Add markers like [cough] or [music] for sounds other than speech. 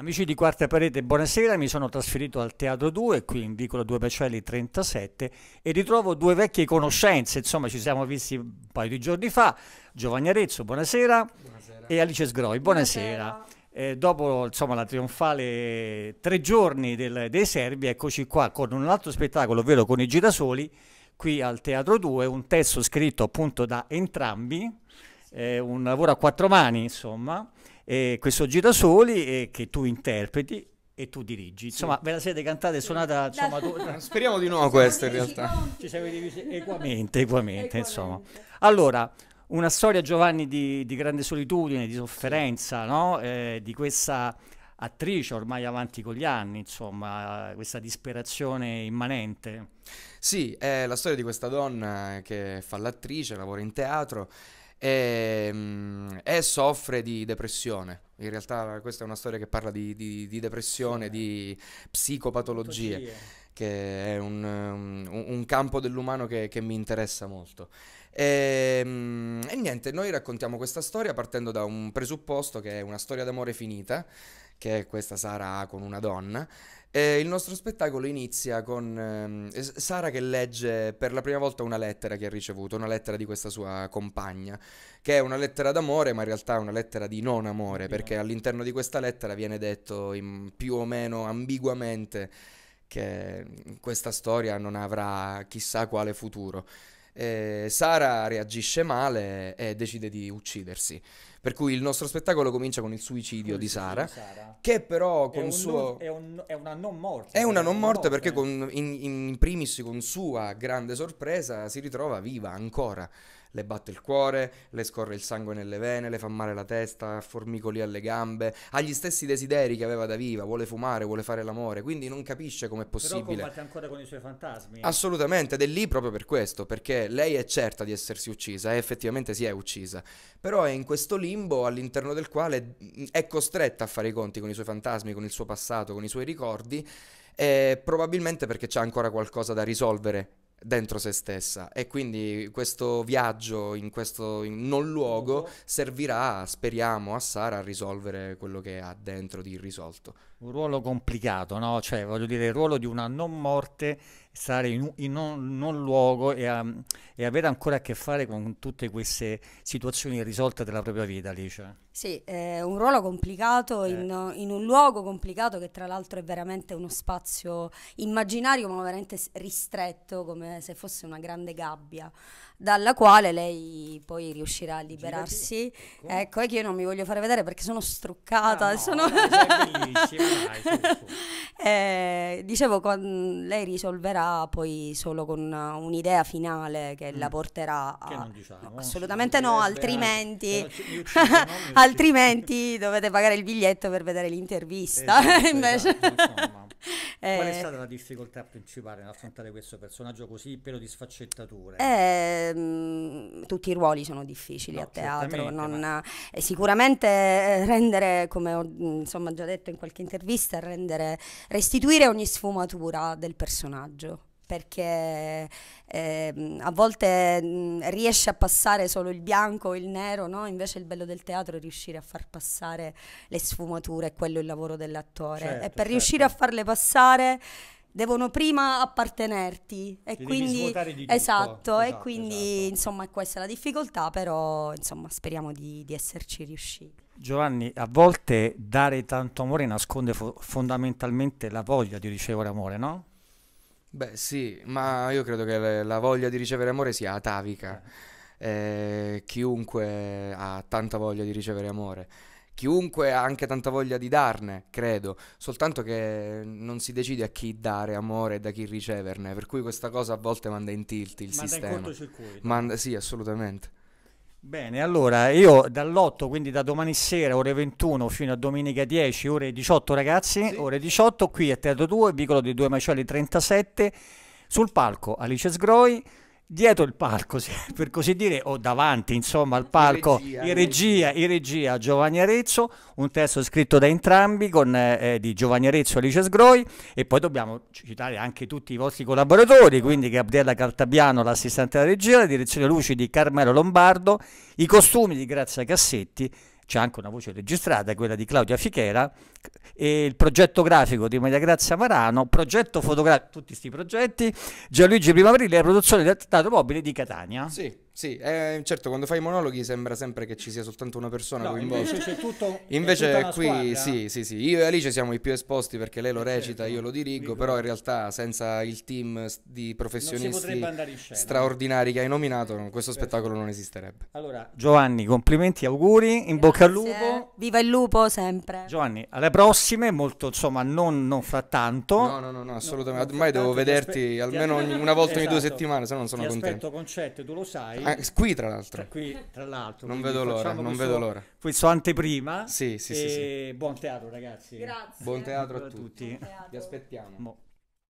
Amici di Quarta Parete, buonasera, mi sono trasferito al Teatro 2, qui in Vicolo 2 Pacelli 37 e ritrovo due vecchie conoscenze, insomma ci siamo visti un paio di giorni fa, Giovanni Arezzo, buonasera, buonasera. e Alice Sgroi, buonasera. buonasera. Eh, dopo insomma, la trionfale tre giorni del, dei Serbi, eccoci qua con un altro spettacolo, ovvero con i Girasoli, qui al Teatro 2, un testo scritto appunto da entrambi, eh, un lavoro a quattro mani insomma, eh, questo girasoli eh, che tu interpreti e tu dirigi. Insomma, sì. ve la siete cantata e suonata. Insomma, tu... [laughs] Speriamo di nuovo questo in realtà. Ci siamo divisi equamente, equamente, insomma. Allora, una storia, Giovanni, di, di grande solitudine, di sofferenza, no? eh, di questa attrice ormai avanti con gli anni, insomma, questa disperazione immanente. Sì, è la storia di questa donna che fa l'attrice, lavora in teatro e, ehm, e, soffre di depressione. In realtà questa è una storia che parla di, di, di depressione, sì. di psicopatologie, Patologie. che è un, un, um, un campo dell'umano che, che, mi interessa molto. E, ehm, e niente, noi raccontiamo questa storia partendo da un presupposto che è una storia d'amore finita che questa Sara ha con una donna. E il nostro spettacolo inizia con eh, Sara che legge per la prima volta una lettera che ha ricevuto, una lettera di questa sua compagna, che è una lettera d'amore, ma in realtà è una lettera di non amore, perché all'interno di questa lettera viene detto in, più o meno ambiguamente che questa storia non avrà chissà quale futuro. E Sara reagisce male e decide di uccidersi. Per cui il nostro spettacolo comincia con il suicidio, il suicidio di, Sara, di Sara, che però con è un suo... Non, è, un, è, una non morte. È una cioè, non morte, perché con, in, in primis con sua grande sorpresa si ritrova viva ancora le batte il cuore, le scorre il sangue nelle vene, le fa male la testa, ha formicoli alle gambe, ha gli stessi desideri che aveva da viva, vuole fumare, vuole fare l'amore, quindi non capisce com'è possibile. Però combatte ancora con i suoi fantasmi. Assolutamente, ed è lì proprio per questo, perché lei è certa di essersi uccisa e effettivamente si è uccisa, però è in questo lì limbo all'interno del quale mm, è costretta a fare i conti con i suoi fantasmi, con il suo passato, con i suoi ricordi, eh, probabilmente perché c'è ancora qualcosa da risolvere dentro se stessa e quindi questo viaggio in questo in non luogo servirà, speriamo, a Sara a risolvere quello che ha dentro di irrisolto. Un ruolo complicato, no? Cioè, voglio dire, il ruolo di una non morte, stare in un non, luogo e, a, um, e, avere ancora a che fare con tutte queste situazioni irrisolte della propria vita, Alice. Sì, eh, un ruolo complicato eh. in, in un luogo complicato che tra l'altro è veramente uno spazio immaginario ma veramente ristretto come se fosse una grande gabbia, dalla quale lei poi riuscirà a liberarsi. Ecco. ecco, è che io non mi voglio fare vedere perché sono struccata. Ah, no, sono... [laughs] eh, dicevo, lei risolverà poi solo con un'idea finale che mm. la porterà a... Che non diciamo, assolutamente no, altrimenti... Eh, Uccido, [laughs] altrimenti dovete pagare il biglietto per vedere l'intervista. Esatto, [laughs] Invece... esatto, eh. Qual è stata la difficoltà principale nell'affrontare questo personaggio così? così pieno di sfaccettature. Eh, tutti i ruoli sono difficili no, a teatro. Non, ma... eh, sicuramente rendere, come ho mm, insomma, già detto in qualche intervista, rendere, restituire ogni sfumatura del personaggio perché eh, a volte mh, mm, riesce a passare solo il bianco, il nero, no? invece il bello del teatro è riuscire a far passare le sfumature, quello è il lavoro dell'attore. Certo, e per certo. riuscire a farle passare devono prima appartenerti e Ti quindi di esatto, esatto, e esatto, quindi esatto. insomma questa è la difficoltà però insomma speriamo di, di, esserci riusciti Giovanni a volte dare tanto amore nasconde fo- fondamentalmente la voglia di ricevere amore no? Beh sì ma io credo che le, la voglia di ricevere amore sia atavica eh, eh chiunque ha tanta voglia di ricevere amore chiunque ha anche tanta voglia di darne, credo, soltanto che non si decide a chi dare amore e da chi riceverne, per cui questa cosa a volte manda in tilt il manda sistema. Manda in cortocircuito. Manda, sì, assolutamente. Bene, allora io dall'8, quindi da domani sera ore 21 fino a domenica 10, ore 18 ragazzi, sì. ore 18 qui a Teatro 2, vicolo di due Macelli 37, sul palco Alice Sgroi, dietro il palco, [laughs] per così dire, o davanti, insomma, al palco, in regia, in regia, Giovanni Arezzo, un testo scritto da entrambi con, eh, eh, di Giovanni Arezzo e Alice Sgroi e poi dobbiamo citare anche tutti i vostri collaboratori, quindi Gabriella Cartabiano, l'assistente della regia, la direzione luci di Carmelo Lombardo, i costumi di Grazia Cassetti, c'è anche una voce registrata, quella di Claudia Fichera il progetto grafico di Maria Grazia Marano, progetto fotografico, tutti questi progetti, Gianluigi Primaverile e la produzione del teatro mobile di Catania. Sì. Sì, eh, certo, quando fai i monologhi sembra sempre che ci sia soltanto una persona no, coinvolta. Invece, tutto, invece qui, squadra. sì, sì, sì, io e Alice siamo i più esposti perché lei lo recita, io lo dirigo, però in realtà senza il team di professionisti straordinari che hai nominato questo spettacolo non esisterebbe. Allora, Giovanni, complimenti, auguri, in Grazie. bocca al lupo. Viva il lupo sempre. Giovanni, a settimane prossime, molto insomma, non, non fra tanto. No, no, no, no assolutamente. No, Ormai devo vederti aspe- almeno ogni, una volta esatto. ogni due esatto. settimane, se no non sono ti contento. Aspetto concetto, tu lo sai. Ah, qui, tra l'altro. Qui, tra l'altro. Non vedo l'ora, non questo, vedo l'ora. Questo anteprima. Sì, sì, sì, sì, Buon teatro, ragazzi. Grazie. Buon teatro a tutti. Vi aspettiamo. Mo.